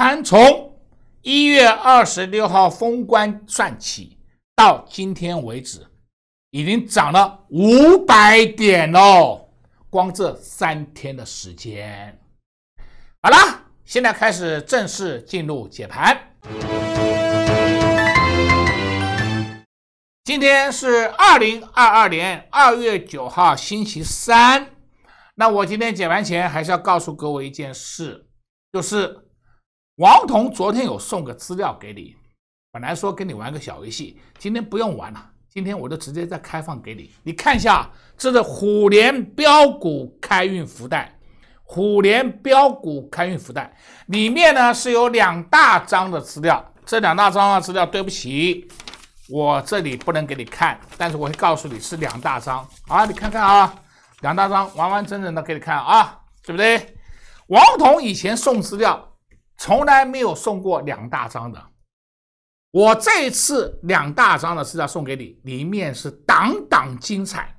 盘从一月二十六号封关算起，到今天为止，已经涨了五百点喽！光这三天的时间，好啦，现在开始正式进入解盘。今天是二零二二年二月九号，星期三。那我今天解盘前还是要告诉各位一件事，就是。王彤昨天有送个资料给你，本来说跟你玩个小游戏，今天不用玩了，今天我就直接再开放给你，你看一下，这是虎年标股开运福袋，虎年标股开运福袋里面呢是有两大张的资料，这两大张啊资料，对不起，我这里不能给你看，但是我会告诉你是两大张啊，你看看啊，两大张完完整整的给你看啊，对不对？王彤以前送资料。从来没有送过两大张的，我这一次两大张的资料送给你，里面是档档精彩。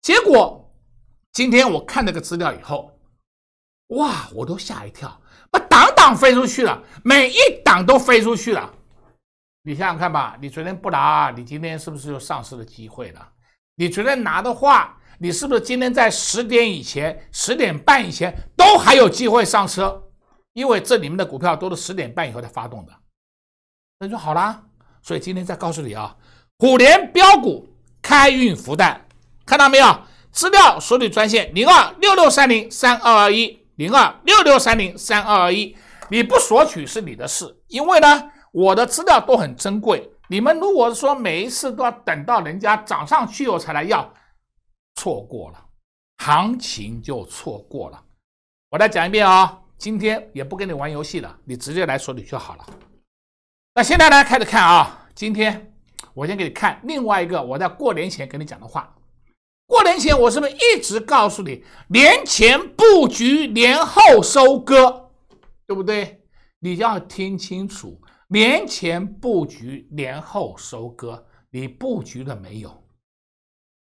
结果今天我看那个资料以后，哇，我都吓一跳，把档档飞出去了，每一档都飞出去了。你想想看吧，你昨天不拿，你今天是不是就丧失了机会了？你昨天拿的话，你是不是今天在十点以前、十点半以前都还有机会上车？因为这里面的股票都是十点半以后才发动的，那就好啦，所以今天再告诉你啊，虎年标股开运福袋，看到没有？资料索取专线零二六六三零三二二一零二六六三零三二二一，你不索取是你的事。因为呢，我的资料都很珍贵，你们如果说每一次都要等到人家涨上去我才来要，错过了行情就错过了。我再讲一遍啊。今天也不跟你玩游戏了，你直接来说理就好了。那现在呢，开始看啊。今天我先给你看另外一个我在过年前跟你讲的话。过年前我是不是一直告诉你，年前布局，年后收割，对不对？你要听清楚，年前布局，年后收割。你布局了没有？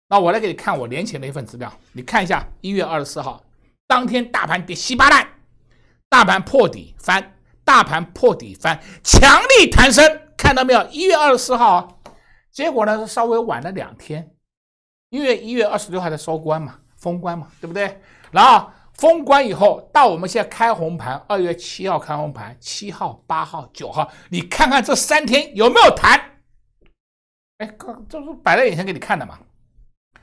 那我来给你看我年前的一份资料，你看一下。一月二十四号当天，大盘跌稀巴烂。大盘破底翻，大盘破底翻，强力弹升，看到没有？一月二十四号，结果呢是稍微晚了两天，因为一月二十六号在收官嘛，封关嘛，对不对？然后封关以后，到我们现在开红盘，二月七号开红盘，七号、八号、九号，你看看这三天有没有弹？哎，这不摆在眼前给你看的嘛？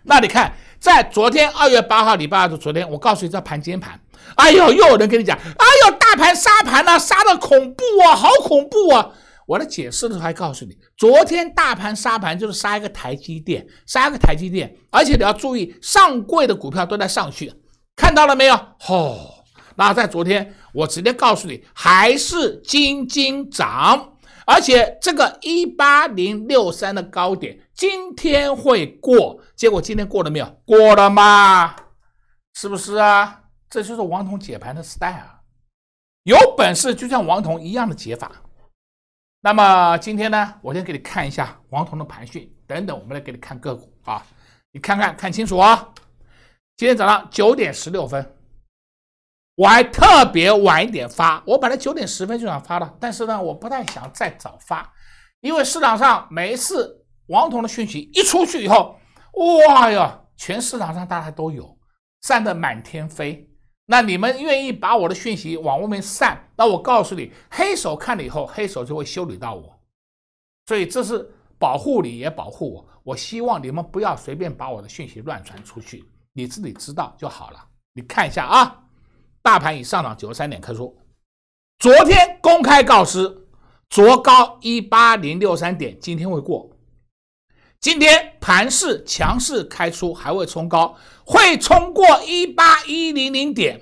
那你看，在昨天二月八号，礼拜二的昨天，我告诉你这盘间盘。哎呦，又有人跟你讲，哎呦，大盘杀盘了，杀的恐怖啊，好恐怖啊！我的解释的时候还告诉你，昨天大盘杀盘就是杀一个台积电，杀一个台积电，而且你要注意，上柜的股票都在上去，看到了没有？吼！那在昨天，我直接告诉你，还是金金涨。而且这个一八零六三的高点，今天会过？结果今天过了没有？过了吗？是不是啊？这就是王彤解盘的 style，有本事就像王彤一样的解法。那么今天呢，我先给你看一下王彤的盘讯，等等，我们来给你看个股啊，你看看看清楚啊。今天早上九点十六分。我还特别晚一点发，我本来九点十分就想发的，但是呢，我不太想再早发，因为市场上每一次王彤的讯息一出去以后，哇哟，全市场上大家都有，散的满天飞。那你们愿意把我的讯息往外面散，那我告诉你，黑手看了以后，黑手就会修理到我，所以这是保护你，也保护我。我希望你们不要随便把我的讯息乱传出去，你自己知道就好了。你看一下啊。大盘已上涨九十三点，开出。昨天公开告知，昨高一八零六三点，今天会过。今天盘势强势开出，还会冲高，会冲过一八一零零点，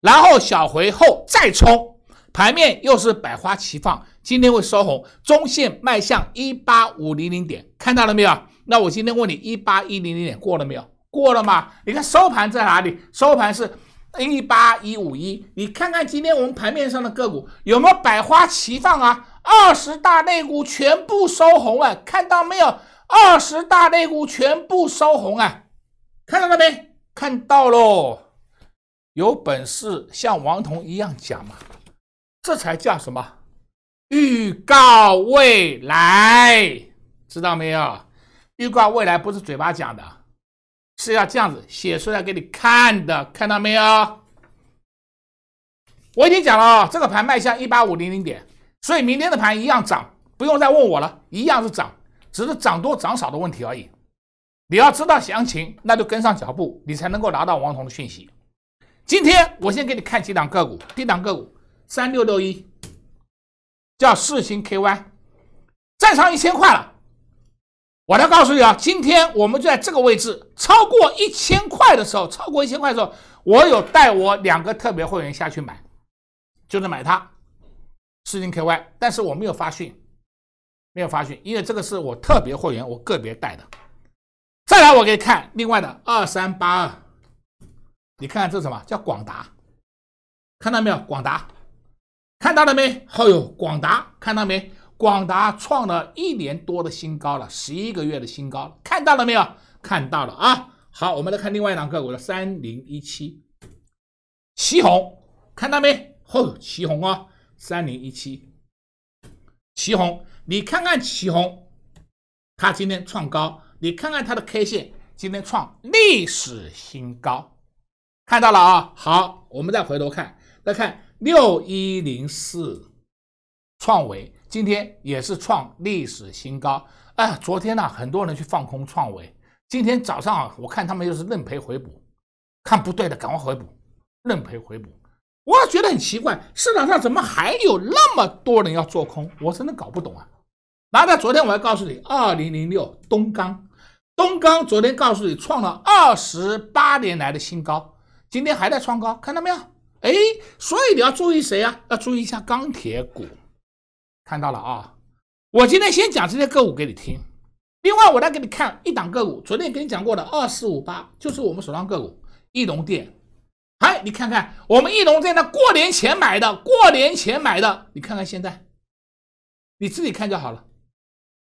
然后小回后再冲。盘面又是百花齐放，今天会收红，中线迈向一八五零零点。看到了没有？那我今天问你，一八一零零点过了没有？过了吗？你看收盘在哪里？收盘是。一八一五一，你看看今天我们盘面上的个股有没有百花齐放啊？二十大类股全部收红了，看到没有？二十大类股全部收红啊，看到了没？看到喽，有本事像王彤一样讲嘛？这才叫什么？预告未来，知道没有？预告未来不是嘴巴讲的。是要这样子写出来给你看的，看到没有？我已经讲了啊，这个盘卖向一八五零零点，所以明天的盘一样涨，不用再问我了，一样是涨，只是涨多涨少的问题而已。你要知道详情，那就跟上脚步，你才能够拿到王彤的讯息。今天我先给你看几档个股，低档个股三六六一，叫四星 KY，站上一千块了。我来告诉你啊，今天我们就在这个位置，超过一千块的时候，超过一千块的时候，我有带我两个特别会员下去买，就是买它，四零 KY。但是我没有发讯，没有发讯，因为这个是我特别会员，我个别带的。再来，我给你看另外的二三八二，你看看这是什么叫广达，看到没有？广达，看到了没？好友，广达，看到没？广达创了一年多的新高了，十一个月的新高，看到了没有？看到了啊！好，我们来看另外一档个股的三零一七，旗宏，看到没？嚯，旗宏啊，三零一七，旗宏，你看看旗宏，它今天创高，你看看它的 K 线今天创历史新高，看到了啊！好，我们再回头看，再看六一零四，创维。今天也是创历史新高，哎，昨天呢很多人去放空创维，今天早上我看他们又是认赔回补，看不对的赶快回补，认赔回补，我觉得很奇怪，市场上怎么还有那么多人要做空？我真的搞不懂啊。然后在昨天我还告诉你，二零零六东钢，东钢昨天告诉你创了二十八年来的新高，今天还在创高，看到没有？哎，所以你要注意谁啊？要注意一下钢铁股。看到了啊，我今天先讲这些个股给你听，另外我再给你看一档个股，昨天给你讲过的二四五八就是我们手上个股，翼龙电，哎，你看看我们翼龙电的过年前买的，过年前买的，你看看现在，你自己看就好了。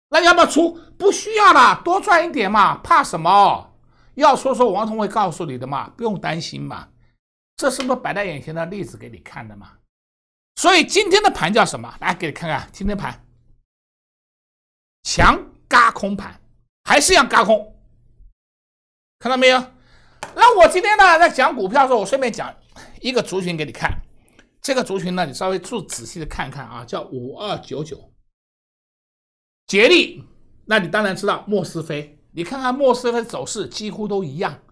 那要不要出？不需要了，多赚一点嘛，怕什么？要说说王同伟告诉你的嘛，不用担心嘛，这是不是摆在眼前的例子给你看的嘛？所以今天的盘叫什么？来，给你看看，今天盘强嘎空盘，还是一样嘎空，看到没有？那我今天呢，在讲股票的时候，我顺便讲一个族群给你看。这个族群呢，你稍微注仔细的看看啊，叫五二九九，杰力。那你当然知道莫斯飞，你看看莫斯飞走势几乎都一样，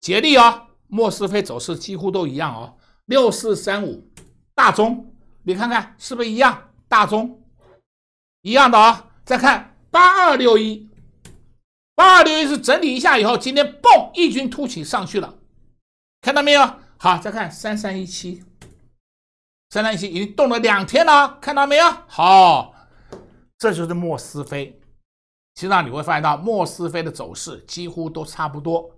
杰力哦，莫斯飞走势几乎都一样哦，六四三五，大中。你看看是不是一样？大中一样的啊。再看八二六一，八二六一是整理一下以后，今天嘣异军突起上去了，看到没有？好，再看三三一七，三三一七已经动了两天了，看到没有？好，这就是莫斯飞。实上你会发现到莫斯飞的走势几乎都差不多。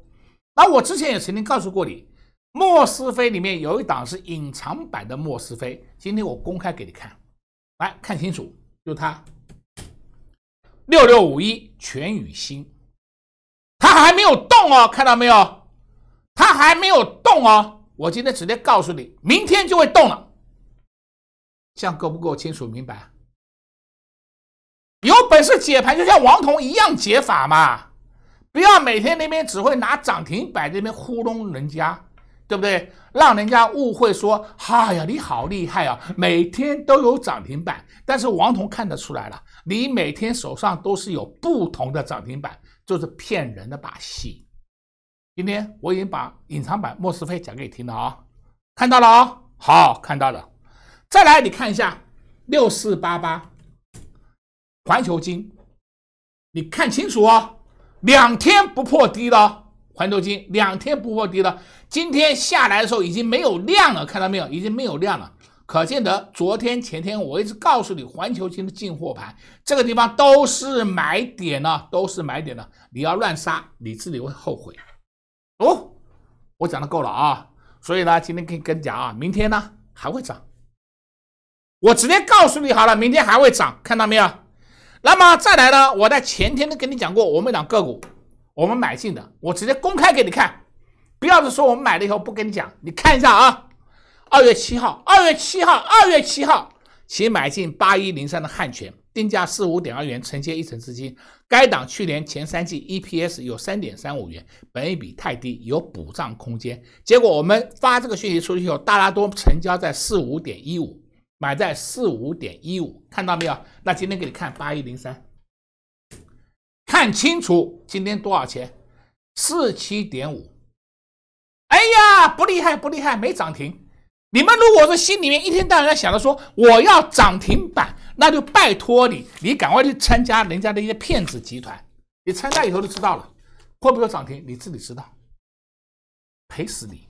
那我之前也曾经告诉过你。莫斯飞里面有一档是隐藏版的莫斯飞，今天我公开给你看，来看清楚，就它六六五一全宇星，它还没有动哦，看到没有？它还没有动哦，我今天直接告诉你，明天就会动了。像够不够清楚明白？有本事解盘就像王彤一样解法嘛，不要每天那边只会拿涨停摆这边糊弄人家。对不对？让人家误会说，哎呀，你好厉害啊，每天都有涨停板。但是王彤看得出来了，你每天手上都是有不同的涨停板，就是骗人的把戏。今天我已经把隐藏版莫斯菲讲给你听了啊，看到了啊，好，看到了。再来，你看一下六四八八环球金，你看清楚啊，两天不破低的。环球金两天不破底了，今天下来的时候已经没有量了，看到没有？已经没有量了，可见得昨天前天我一直告诉你，环球金的进货盘这个地方都是买点呢，都是买点呢。你要乱杀，你自己会后悔。哦，我讲的够了啊，所以呢，今天可以跟你讲啊，明天呢还会涨，我直接告诉你好了，明天还会涨，看到没有？那么再来呢，我在前天都跟你讲过，我们讲个股。我们买进的，我直接公开给你看，不要是说我们买了以后不跟你讲，你看一下啊。二月七号，二月七号，二月七号，其买进八一零三的汉权，定价四五点二元，承接一层资金。该档去年前三季 EPS 有三点三五元，本益比太低，有补涨空间。结果我们发这个讯息出去以后，大拉多成交在四五点一五，买在四五点一五，看到没有？那今天给你看八一零三。看清楚，今天多少钱？四七点五。哎呀，不厉害，不厉害，没涨停。你们如果说心里面一天到晚在想着说我要涨停板，那就拜托你，你赶快去参加人家的一些骗子集团，你参加以后就知道了，会不会涨停你自己知道，赔死你。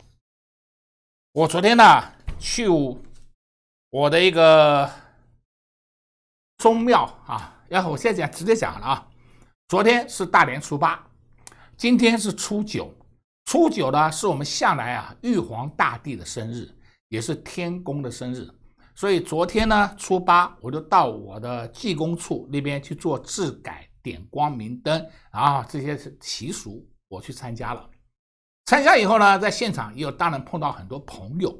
我昨天呢去我的一个宗庙啊，然后我现在讲直接讲了啊。昨天是大年初八，今天是初九。初九呢，是我们向来啊玉皇大帝的生日，也是天公的生日。所以昨天呢，初八我就到我的济公处那边去做制改、点光明灯，然后这些是习俗，我去参加了。参加以后呢，在现场也有当然碰到很多朋友，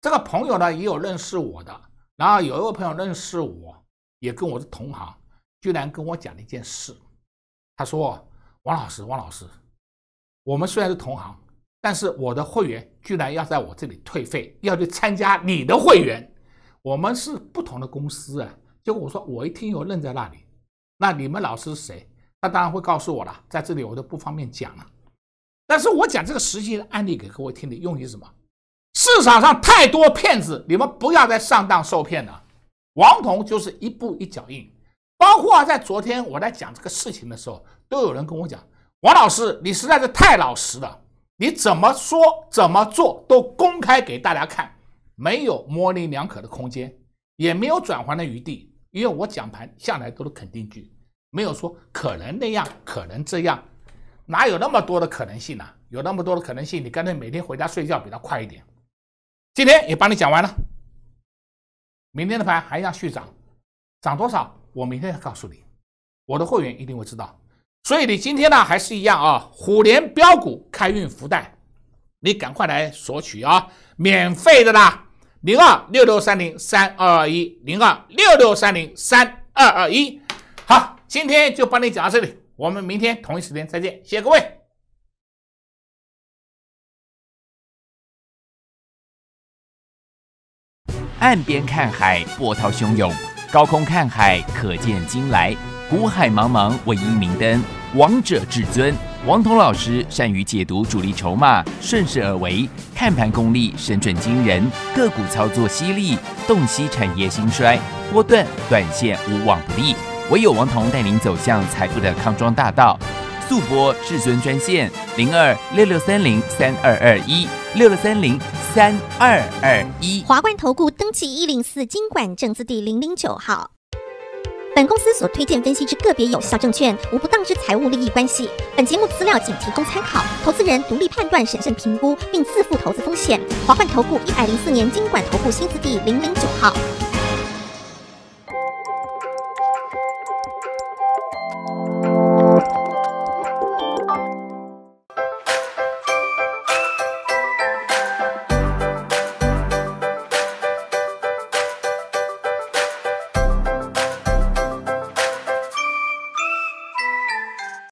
这个朋友呢也有认识我的。然后有一位朋友认识我，也跟我是同行，居然跟我讲了一件事。他说：“王老师，王老师，我们虽然是同行，但是我的会员居然要在我这里退费，要去参加你的会员，我们是不同的公司啊。”结果我说：“我一听又愣在那里，那你们老师是谁？”他当然会告诉我了，在这里我都不方便讲了。但是我讲这个实际的案例给各位听的，用于什么？市场上太多骗子，你们不要再上当受骗了。王彤就是一步一脚印。包括在昨天我在讲这个事情的时候，都有人跟我讲：“王老师，你实在是太老实了，你怎么说怎么做都公开给大家看，没有模棱两可的空间，也没有转圜的余地。因为我讲盘向来都是肯定句，没有说可能那样，可能这样，哪有那么多的可能性呢？有那么多的可能性，你干脆每天回家睡觉比他快一点。今天也帮你讲完了，明天的盘还要续涨，涨多少？”我明天再告诉你，我的会员一定会知道。所以你今天呢，还是一样啊，虎年标股开运福袋，你赶快来索取啊，免费的啦，零二六六三零三二二一，零二六六三零三二二一。好，今天就帮你讲到这里，我们明天同一时间再见，谢谢各位。岸边看海，波涛汹涌。高空看海，可见金来；古海茫茫，唯一明灯。王者至尊，王彤老师善于解读主力筹码，顺势而为，看盘功力神准惊人，个股操作犀利，洞悉产业兴衰，波段、短线无往不利。唯有王彤带领走向财富的康庄大道。速播至尊专线零二六六三零三二二一六六三零。三二二一，华冠投顾登记一零四经管证字第零零九号。本公司所推荐分析之个别有效证券，无不当之财务利益关系。本节目资料仅提供参考，投资人独立判断、审慎评估，并自负投资风险。华冠投顾一百零四年经管投顾新字第零零九号。